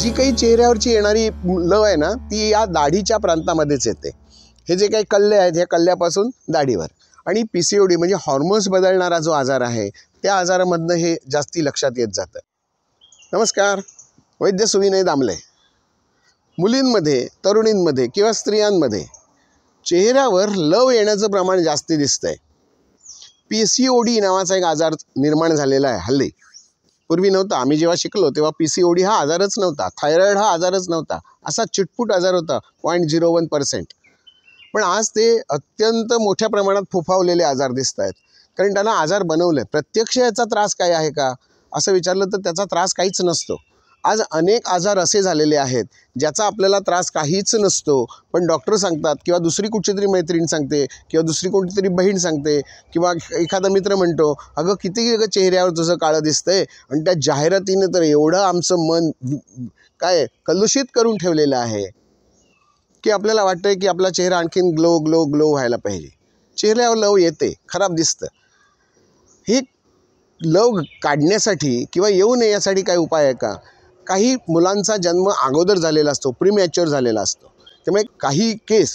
जी काही चेहऱ्यावरची येणारी लव आहे ना ती या दाढीच्या प्रांतामध्येच येते हे जे काही कल्ले आहेत ह्या कल्ल्यापासून दाढीवर आणि पी सी ओ डी म्हणजे हॉर्मोन्स बदलणारा जो आजार आहे त्या आजारामधनं हे जास्ती लक्षात येत जातं नमस्कार वैद्य सुविनय दामले मुलींमध्ये तरुणींमध्ये किंवा स्त्रियांमध्ये चेहऱ्यावर लव येण्याचं प्रमाण जास्ती दिसतंय पी सी ओ डी नावाचा एक आजार निर्माण झालेला आहे हल्ली पूर्वी नव्हता आम्ही जेव्हा शिकलो तेव्हा पी सी ओ हा आजारच नव्हता थायरॉईड हा आजारच नव्हता असा चिटपुट आजार होता पॉईंट झिरो वन पर्सेंट पण आज ते अत्यंत मोठ्या प्रमाणात फुफावलेले आजार दिसत आहेत कारण त्यांना आजार बनवलं आहे प्रत्यक्ष याचा त्रास काय आहे का असं विचारलं तर त्याचा त्रास काहीच नसतो आज अनेक आजार असे झालेले आहेत ज्याचा आपल्याला त्रास काहीच नसतो पण डॉक्टर सांगतात किंवा दुसरी कुठची तरी मैत्रीण सांगते किंवा दुसरी कोणती तरी बहीण सांगते किंवा एखादा मित्र म्हणतो अगं किती अगं चेहऱ्यावर तुझं काळं आहे आणि त्या जाहिरातीनं तर एवढं आमचं मन काय कलुषित करून ठेवलेलं आहे की आपल्याला वाटतंय की आपला चेहरा आणखीन ग्लो ग्लो ग्लो व्हायला पाहिजे चेहऱ्यावर लव येते खराब दिसतं ही लव काढण्यासाठी किंवा येऊ नये यासाठी काय उपाय आहे का काही मुलांचा जन्म अगोदर झालेला असतो प्रीमॅच्युअर झालेला असतो त्यामुळे काही केस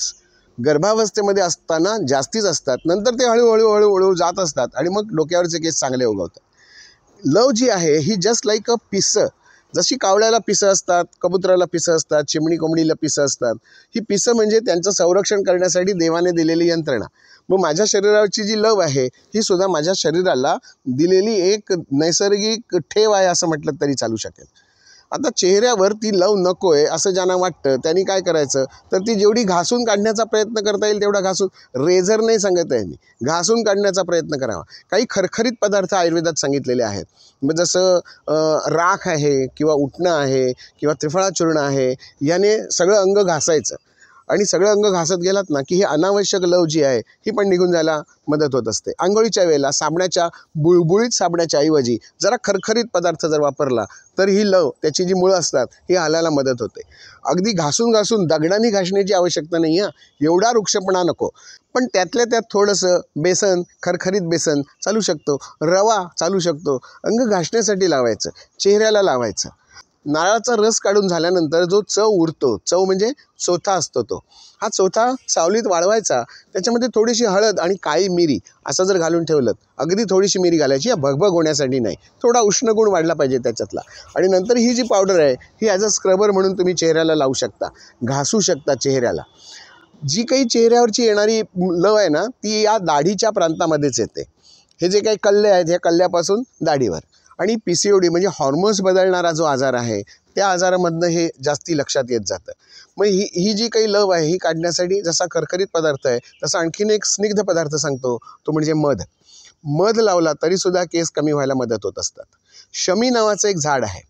गर्भावस्थेमध्ये असताना जास्तीच असतात नंतर ते हळूहळू हळूहळू जात असतात आणि मग डोक्यावरचे केस चांगले उगवतात लव जी आहे ही जस्ट लाईक अ पिसं जशी कावळ्याला पिसं असतात कबुतराला पिसं असतात चिमणी कोंबडीला पिसं असतात ही पिसं म्हणजे त्यांचं संरक्षण करण्यासाठी देवाने दिलेली यंत्रणा मग माझ्या शरीरावरची जी लव आहे ही सुद्धा माझ्या शरीराला दिलेली एक नैसर्गिक ठेव आहे असं म्हटलं तरी चालू शकेल आता चेहऱ्यावर ती लव नको आहे असं ज्यांना वाटतं त्यांनी काय करायचं तर ती जेवढी घासून काढण्याचा प्रयत्न करता येईल तेवढा घासून रेझर नाही सांगत आहे मी घासून काढण्याचा प्रयत्न करावा काही खरखरीत पदार्थ आयुर्वेदात सांगितलेले आहेत मग जसं राख आहे किंवा उटणं आहे किंवा त्रिफळाचूर्ण आहे याने सगळं अंग घासायचं आणि सगळं अंग घासत गेलात ना की ही अनावश्यक लव जी आहे ही पण निघून जायला मदत होत असते आंघोळीच्या वेळेला साबणाच्या बुळबुळीत साबणाच्या ऐवजी जरा खरखरीत पदार्थ जर वापरला तर ही लव त्याची जी मुळं असतात ही हालायला मदत होते अगदी घासून घासून दगडांनी घासण्याची आवश्यकता नाही आहे एवढा वृक्षपणा नको पण त्यातल्या त्यात थोडंसं बेसन खरखरीत बेसन चालू शकतो रवा चालू शकतो अंग घासण्यासाठी लावायचं चेहऱ्याला लावायचं नारळाचा रस काढून झाल्यानंतर जो चव उरतो चव म्हणजे चोथा असतो तो हा चोथा सावलीत वाळवायचा त्याच्यामध्ये थोडीशी हळद आणि काळी मिरी असं जर घालून ठेवलं अगदी थोडीशी मिरी घालायची या भगभग होण्यासाठी नाही थोडा उष्णगुण वाढला पाहिजे त्याच्यातला आणि नंतर ही जी पावडर आहे ही ॲज अ स्क्रबर म्हणून तुम्ही चेहऱ्याला लावू शकता घासू शकता चेहऱ्याला जी काही चेहऱ्यावरची येणारी लव आहे ना ती या दाढीच्या प्रांतामध्येच येते हे जे काही कल्ले आहेत ह्या कल्ल्यापासून दाढीवर आणि पी सी ओ डी म्हणजे हॉर्मोन्स बदलणारा जो आजार आहे त्या आजारामधनं हे जास्ती लक्षात येत जातं मग ही ही जी काही लव आहे ही काढण्यासाठी जसा करकरीत पदार्थ आहे तसा आणखीन एक स्निग्ध पदार्थ सांगतो तो म्हणजे मध मध लावला तरीसुद्धा केस कमी व्हायला मदत होत असतात शमी नावाचं एक झाड आहे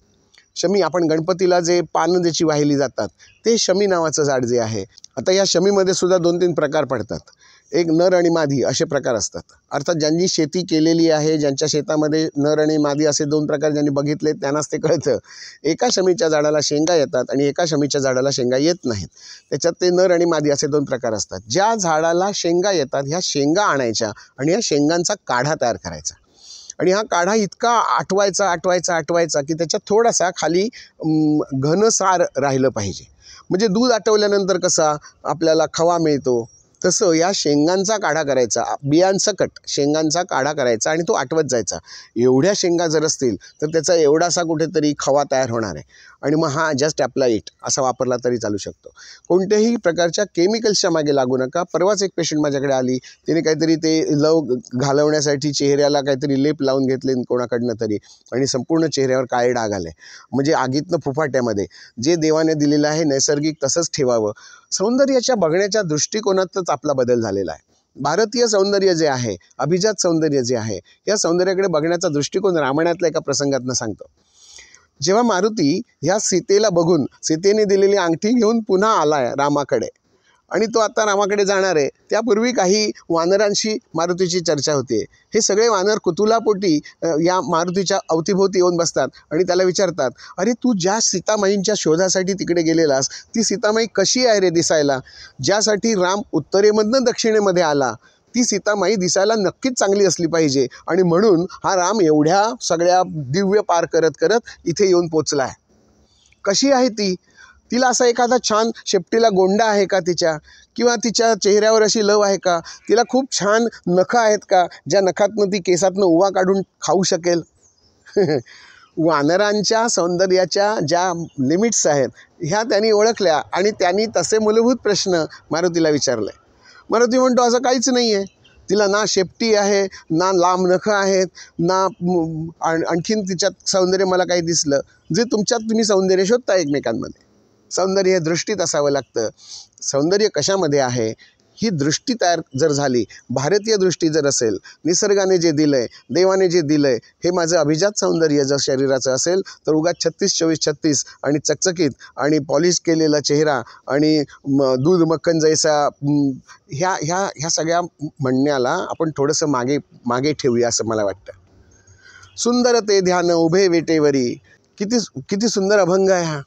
शमी आपण गणपतीला जे पानं ज्याची वाहिली जातात ते शमी नावाचं झाड जे आहे आता या शमीमध्ये सुद्धा दोन तीन प्रकार पडतात एक नर आणि मादी असे प्रकार असतात अर्थात ज्यांनी शेती केलेली आहे ज्यांच्या शेतामध्ये नर आणि मादी असे दोन प्रकार ज्यांनी बघितले त्यांनाच ते कळतं एका शमीच्या झाडाला शेंगा येतात आणि एका शमीच्या झाडाला शेंगा येत नाहीत त्याच्यात ते नर आणि मादी असे दोन प्रकार असतात ज्या झाडाला शेंगा येतात ह्या शेंगा आणायच्या आणि ह्या शेंगांचा काढा तयार करायचा आणि हा काढा इतका आठवायचा आठवायचा आठवायचा की त्याच्यात थोडासा खाली घनसार राहिलं पाहिजे म्हणजे दूध आटवल्यानंतर कसा आपल्याला खवा मिळतो तसं या शेंगांचा काढा करायचा बियांसकट शेंगांचा काढा करायचा आणि तो आठवत जायचा एवढ्या शेंगा जर असतील तर त्याचा एवढासा कुठेतरी खवा तयार होणार आहे आणि मग हा जस्ट ॲपलाइट इट असा वापरला तरी चालू शकतो कोणत्याही प्रकारच्या केमिकल्सच्या मागे लागू नका परवाच एक पेशंट माझ्याकडे आली तिने काहीतरी ते लव घालवण्यासाठी चेहऱ्याला काहीतरी लेप लावून घेतले कोणाकडनं तरी आणि संपूर्ण चेहऱ्यावर काळे डाग आले म्हणजे आगीतनं फुफाट्यामध्ये जे देवाने दिलेलं आहे नैसर्गिक तसंच ठेवावं सौंदर्याच्या बघण्याच्या दृष्टिकोनातच आपला बदल झालेला आहे भारतीय सौंदर्य जे आहे अभिजात सौंदर्य जे आहे या सौंदर्याकडे बघण्याचा दृष्टिकोन रामायणातल्या एका प्रसंगातनं सांगतो जेव्हा मारुती ह्या सीतेला बघून सीतेने दिलेली अंगठी घेऊन पुन्हा आला आहे रामाकडे आणि तो आता रामाकडे जाणार आहे त्यापूर्वी काही वानरांशी मारुतीची चर्चा होते हे सगळे वानर कुतुलापोटी या मारुतीच्या अवतीभोवती येऊन बसतात आणि त्याला विचारतात अरे तू ज्या सीतामाईंच्या शोधासाठी तिकडे गेलेलास ती सीतामाई कशी आहे रे दिसायला ज्यासाठी राम उत्तरेमधनं दक्षिणेमध्ये आला ती सीतामाई दिसायला नक्कीच चांगली असली पाहिजे आणि म्हणून हा राम एवढ्या सगळ्या दिव्य पार करत करत इथे येऊन पोचला आहे कशी आहे ती तिला असा एखादा छान शेपटीला गोंडा आहे का तिच्या किंवा तिच्या चेहऱ्यावर अशी लव आहे का तिला खूप छान नखं आहेत का ज्या नखातनं ती केसातनं उवा काढून खाऊ शकेल वानरांच्या सौंदर्याच्या ज्या लिमिट्स आहेत ह्या त्यांनी ओळखल्या आणि त्यांनी तसे मूलभूत प्रश्न मारुतीला विचारले मारुती म्हणतो असं काहीच नाही आहे तिला ना शेपटी आहे ना लांब नखं आहेत ना आणखीन तिच्यात सौंदर्य मला काही दिसलं जे तुमच्यात तुम्ही सौंदर्य शोधता एकमेकांमध्ये सौंदर्य दृष्टीत असावं लागतं सौंदर्य कशामध्ये आहे ही दृष्टी तयार जर झाली भारतीय दृष्टी जर असेल निसर्गाने जे दिलं आहे देवाने जे दिलं आहे हे माझं अभिजात सौंदर्य जर शरीराचं असेल तर उगा छत्तीस चोवीस छत्तीस आणि चकचकीत आणि पॉलिश केलेला चेहरा आणि दूध मक्खन जैसा ह्या ह्या ह्या सगळ्या म्हणण्याला आपण थोडंसं मागे मागे ठेवूया असं मला वाटतं सुंदर ते ध्यान उभे वेटेवरी किती किती सुंदर अभंग आहे हा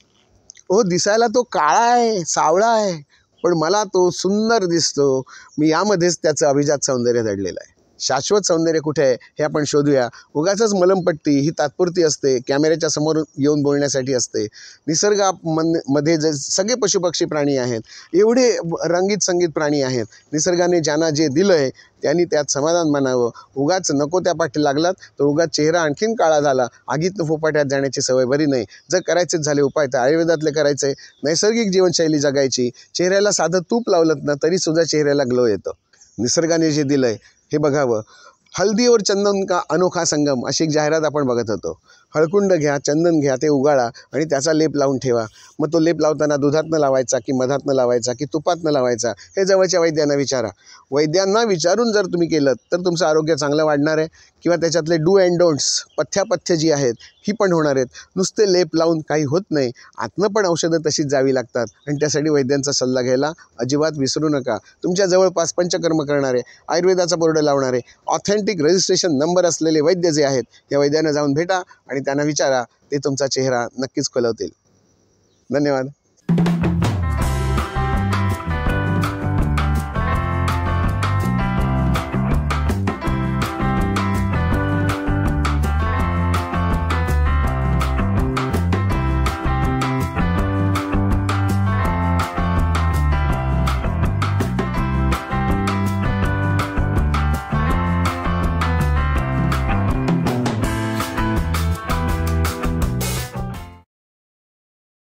हो दिसायला तो काळा आहे सावळा आहे पण मला तो सुंदर दिसतो मी यामध्येच त्याचं अभिजात सौंदर्य दडलेलं आहे शाश्वत सौंदर्य कुठे आहे हे आपण शोधूया उगाच मलमपट्टी ही तात्पुरती असते कॅमेऱ्याच्या समोर येऊन बोलण्यासाठी असते निसर्गा मन मध्ये जे सगळे पशुपक्षी प्राणी आहेत एवढे रंगीत संगीत प्राणी आहेत निसर्गाने ज्यांना जे दिलं आहे त्यांनी त्यात समाधान मानावं उगाच नको त्या पाठी लागलात तर उगाच चेहरा आणखीन काळा झाला आगीतनं फोपाट्यात जाण्याची सवय बरी नाही जर करायचेच झाले उपाय तर आयुर्वेदातले करायचे नैसर्गिक जीवनशैली जगायची चेहऱ्याला साधं तूप लावलं ना तरीसुद्धा चेहऱ्याला ग्लो येतं निसर्गाने जे दिलं आहे हे बघावं हल्दीवर चंदन का अनोखा संगम अशी एक जाहिरात आपण बघत होतो हळकुंड घ्या चंदन घ्या ते उगाळा आणि त्याचा लेप लावून ठेवा मग तो लेप लावताना दुधातनं लावायचा की मधातनं लावायचा की तुपातनं लावायचा हे जवळच्या वैद्यांना विचारा वैद्यांना विचारून जर तुम्ही केलं तर तुमचं आरोग्य चांगलं वाढणार आहे किंवा त्याच्यातले डू अँड डोंट्स पथ्यापथ्य जी आहेत ही पण होणार आहेत नुसते लेप लावून काही होत नाही आतनं पण औषधं तशीच जावी लागतात आणि त्यासाठी वैद्यांचा सल्ला घ्यायला अजिबात विसरू नका तुमच्या जवळपास पंचकर्म करणारे आयुर्वेदाचा बोर्ड लावणारे ऑथेंटिक रजिस्ट्रेशन नंबर असलेले वैद्य जे आहेत त्या वैद्यांना जाऊन भेटा आणि त्यांना विचारा ते तुमचा चेहरा नक्कीच खुलवतील धन्यवाद